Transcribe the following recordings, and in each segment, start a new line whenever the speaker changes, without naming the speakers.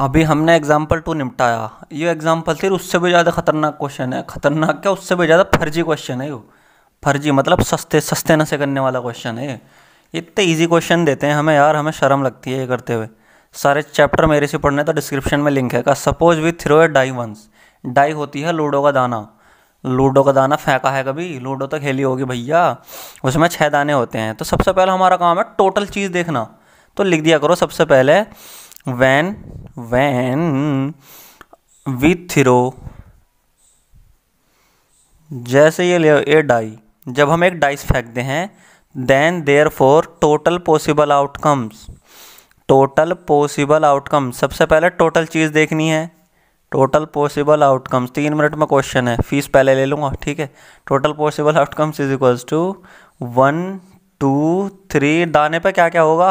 अभी हमने example to निपटाया ये एग्जाम्पल थी उससे भी ज़्यादा खतरनाक क्वेश्चन है खतरनाक क्या उससे भी ज़्यादा फर्जी क्वेश्चन है ये फर्जी मतलब सस्ते सस्ते नशे करने वाला क्वेश्चन है इतने ईजी क्वेश्चन देते हैं हमें यार हमें शर्म लगती है ये करते हुए सारे चैप्टर मेरे से पढ़ने तो डिस्क्रिप्शन में लिंक है का suppose we throw a die once die होती है लूडो का दाना लूडो का दाना फेंका है कभी लूडो तो खेली होगी भैया उसमें छः दाने होते हैं तो सबसे पहले हमारा काम है टोटल चीज़ देखना तो लिख दिया करो सबसे पहले when when we जैसे ये ए डाई जब हम एक डाइस फेंकते हैं then there four total possible outcomes total possible outcome सबसे पहले टोटल चीज़ देखनी है टोटल पॉसिबल आउटकम्स तीन मिनट में क्वेश्चन है फीस पहले ले लूंगा ठीक है total possible outcomes is equals to one two three दाने पे क्या क्या होगा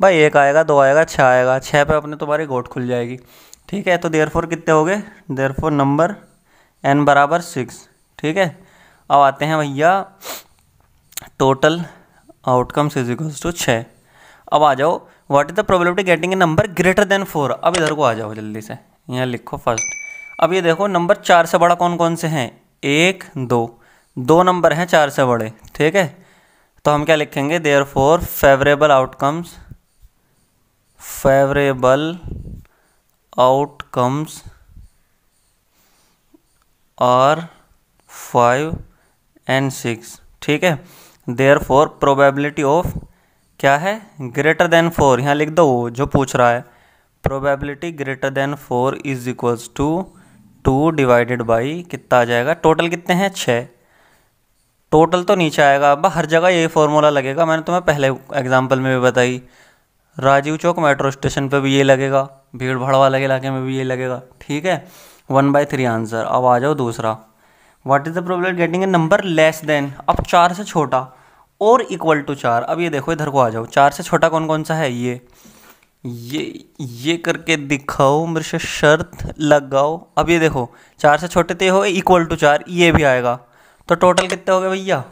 भाई एक आएगा दो आएगा छः आएगा छः पे अपने तुम्हारी गोट खुल जाएगी ठीक है तो देर फोर कितने हो गए देर फोर नंबर एन बराबर सिक्स ठीक है अब आते हैं भैया total outcomes is equals to छः अब आ जाओ what is the probability getting a number greater than four अब इधर को आ जाओ जल्दी से यहाँ लिखो फर्स्ट अब ये देखो नंबर चार से बड़ा कौन कौन से हैं एक दो दो नंबर हैं चार से बड़े ठीक है तो हम क्या लिखेंगे there four favourable outcomes favorable outcomes are five and six ठीक है देयर फोर प्रोबेबिलिटी ऑफ क्या है ग्रेटर देन फोर यहाँ लिख दो जो पूछ रहा है probability greater than four is equals to two divided by कितना आ जाएगा टोटल कितने हैं छः टोटल तो नीचे आएगा अब हर जगह यही फॉर्मूला लगेगा मैंने तुम्हें पहले एग्जाम्पल में भी बताई राजीव चौक मेट्रो स्टेशन पे भी ये लगेगा भीड़ भाड़ वाले इलाके में भी ये लगेगा ठीक है वन बाई थ्री आंसर अब आ जाओ दूसरा what is the problem getting a number less than अब चार से छोटा और इक्वल टू चार अब ये देखो इधर को आ जाओ चार से छोटा कौन कौन सा है ये ये ये करके दिखाओ मेरे से शर्त लगाओ अब ये देखो चार से छोटे तो हो इक्वल टू चार ये भी आएगा तो टोटल कितने हो गए भैया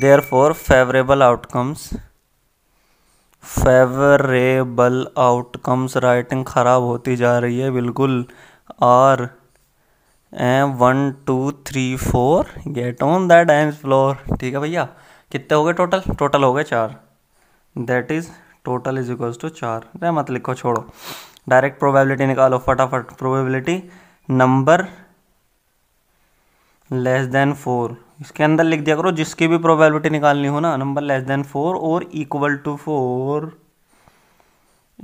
there four favourable outcomes favourable outcomes writing ख़राब होती जा रही है बिल्कुल R M one two three four get on that dance floor ठीक है भैया कितने हो गए टोटल टोटल हो गए चार that is total is equals to चार अरे मत लिखो छोड़ो डायरेक्ट प्रोबेबिलिटी निकालो फटाफट probability number less than four इसके अंदर लिख दिया करो जिसकी भी प्रोबेबिलिटी निकालनी हो ना नंबर लेस देन फोर और equal to four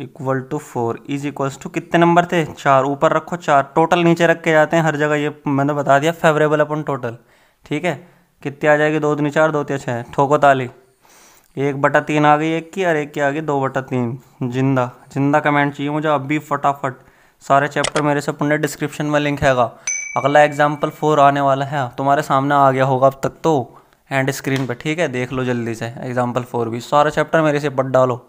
equal to four is equal to कितने नंबर थे चार ऊपर रखो चार टोटल नीचे रख के जाते हैं हर जगह ये मैंने बता दिया फेवरेबल अपन टोटल ठीक है कितनी आ जाएगी दो दिन चार दो तीन छः ठोको ताली एक बटा तीन आ गई एक की और एक की आ गई दो बटा तीन जिंदा जिंदा कमेंट चाहिए मुझे अभी फटाफट सारे चैप्टर मेरे से अपने डिस्क्रिप्शन में लिंक हैगा अगला एग्जाम्पल फोर आने वाला है तुम्हारे सामने आ गया होगा अब तक तो एंड स्क्रीन पर ठीक है देख लो जल्दी से एग्जाम्पल फोर भी सारा चैप्टर मेरे से पट डालो